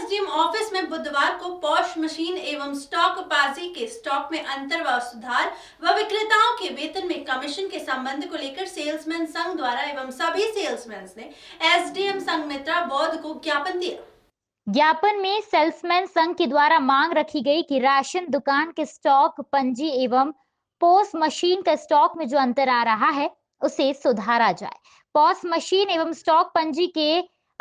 SDM office में बुधवार को पॉश मशीन एवं स्टॉक बाजी के स्टॉक में अंतर व सुधार व विक्रेताओं के वेतन में कमीशन के संबंध को लेकर सेल्समैन संघ द्वारा एवं सभी सेल्समैन ने एसडीएम संघ मित्रा बौद्ध को ज्ञापन दिया ज्ञापन में सेल्समैन संघ के द्वारा मांग रखी गई कि राशन दुकान के स्टॉक पंजी एवं पोस्ट मशीन का स्टॉक में जो अंतर आ रहा है उसे सुधारा जाए पॉस मशीन एवं स्टॉक पंजी के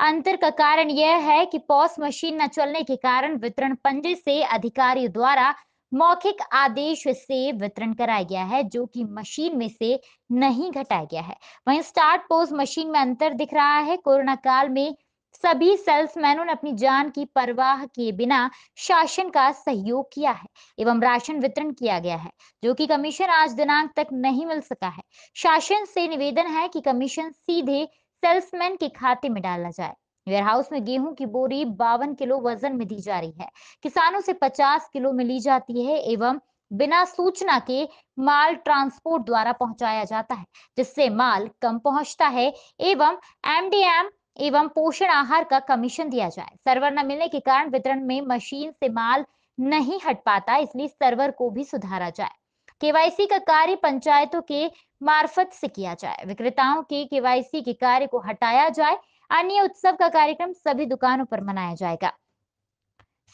अंतर का कारण यह है कि पॉस मशीन न चलने के कारण वितरण पंजे से अधिकारियों द्वारा मौखिक आदेश से वितरण कराया गया है जो कि मशीन में से नहीं घटाया गया है वहीं स्टार्ट पोस्ट मशीन में अंतर दिख रहा है कोरोना काल में सभी सेल्समैनों ने अपनी जान की परवाह के बिना शासन का सहयोग किया है एवं राशन वितरण किया गया है जो कि कमीशन आज दिनांक तक नहीं मिल सका है शासन से निवेदन है कि कमीशन सीधे सेल्समैन के खाते में डाला जाए वेयरहाउस में गेहूं की बोरी बावन किलो वजन में दी जा रही है किसानों से पचास किलो में ली जाती है एवं बिना सूचना के माल ट्रांसपोर्ट द्वारा पहुंचाया जाता है जिससे माल कम पहुंचता है एवं एमडीएम एवं पोषण आहार का कमीशन दिया जाए सर्वर न मिलने के कारण वितरण में मशीन से माल नहीं हट पाता इसलिए सर्वर को भी सुधारा जाए केवाईसी का कार्य पंचायतों के मार्फत से किया जाए विक्रेताओं के केवाईसी के कार्य को हटाया जाए अन्य उत्सव का कार्यक्रम सभी दुकानों पर मनाया जाएगा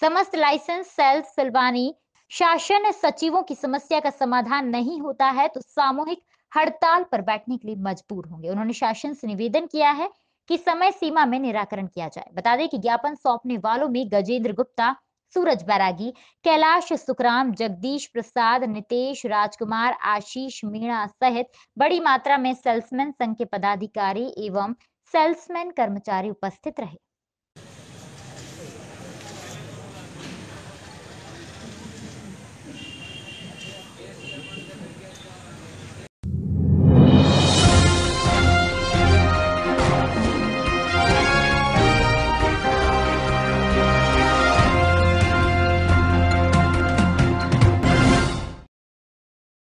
समस्त लाइसेंस सेल्स सिलवानी शासन सचिवों की समस्या का समाधान नहीं होता है तो सामूहिक हड़ताल पर बैठने के लिए मजबूर होंगे उन्होंने शासन से निवेदन किया है कि समय सीमा में निराकरण किया जाए बता दें कि ज्ञापन सौंपने वालों में गजेंद्र गुप्ता सूरज बैरागी कैलाश सुखराम जगदीश प्रसाद नितेश राजकुमार आशीष मीणा सहित बड़ी मात्रा में सेल्समैन संघ के पदाधिकारी एवं सेल्समैन कर्मचारी उपस्थित रहे